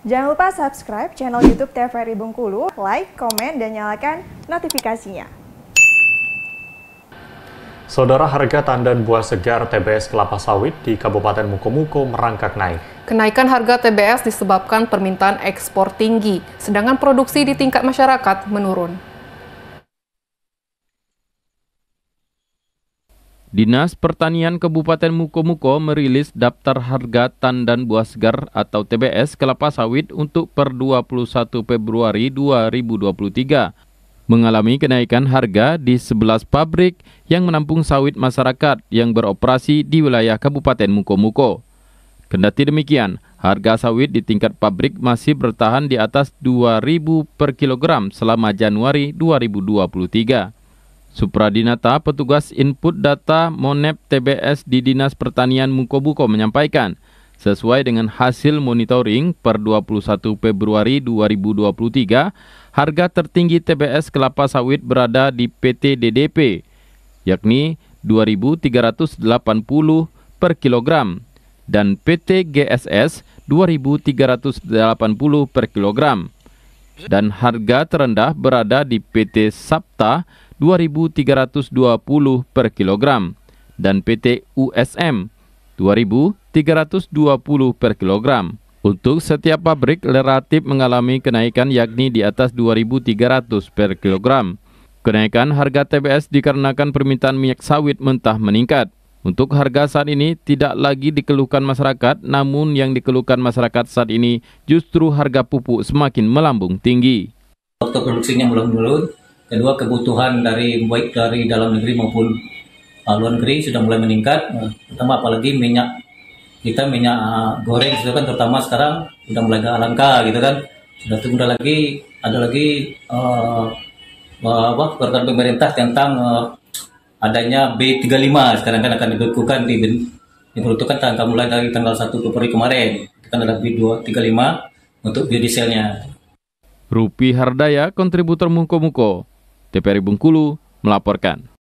Jangan lupa subscribe channel YouTube TVRI Bengkulu, like, komen, dan nyalakan notifikasinya. Saudara harga tandan buah segar TBS kelapa sawit di Kabupaten Mukomuko merangkak naik. Kenaikan harga TBS disebabkan permintaan ekspor tinggi, sedangkan produksi di tingkat masyarakat menurun. Dinas Pertanian Kabupaten Mukomuko merilis daftar harga tandan buah segar atau TBS kelapa sawit untuk per 21 Februari 2023 mengalami kenaikan harga di 11 pabrik yang menampung sawit masyarakat yang beroperasi di wilayah Kabupaten Mukomuko. Kendati demikian, harga sawit di tingkat pabrik masih bertahan di atas 2.000 per kilogram selama Januari 2023. Supradinata, petugas input data Monep TBS di Dinas Pertanian Mukobuko menyampaikan, sesuai dengan hasil monitoring per 21 Februari 2023, harga tertinggi TBS kelapa sawit berada di PT DDP, yakni 2.380 per kilogram dan PT GSS 2.380 per kilogram. Dan harga terendah berada di PT Sapta 2.320 per kilogram dan PT USM 2.320 per kilogram. Untuk setiap pabrik relatif mengalami kenaikan yakni di atas 2.300 per kilogram. Kenaikan harga TBS dikarenakan permintaan minyak sawit mentah meningkat. Untuk harga saat ini tidak lagi dikeluhkan masyarakat, namun yang dikeluhkan masyarakat saat ini justru harga pupuk semakin melambung tinggi. Waktu produksinya belum Kedua kebutuhan dari baik dari dalam negeri maupun uh, luar negeri sudah mulai meningkat. Uh, hmm. terutama apalagi minyak kita minyak uh, goreng itu kan terutama sekarang sudah mulai agak langka gitu kan. Sudah tunda lagi ada lagi uh, uh, apa peraturan pemerintah tentang uh, adanya B35 sekarang kan akan dibekukan di diperuntukkan tanggal mulai dari tanggal 1 Februari kemarin itu kan ada B235 untuk biodieselnya. Rupi Hardaya, kontributor Mungko-Mungko. TPRI Bungkulu melaporkan.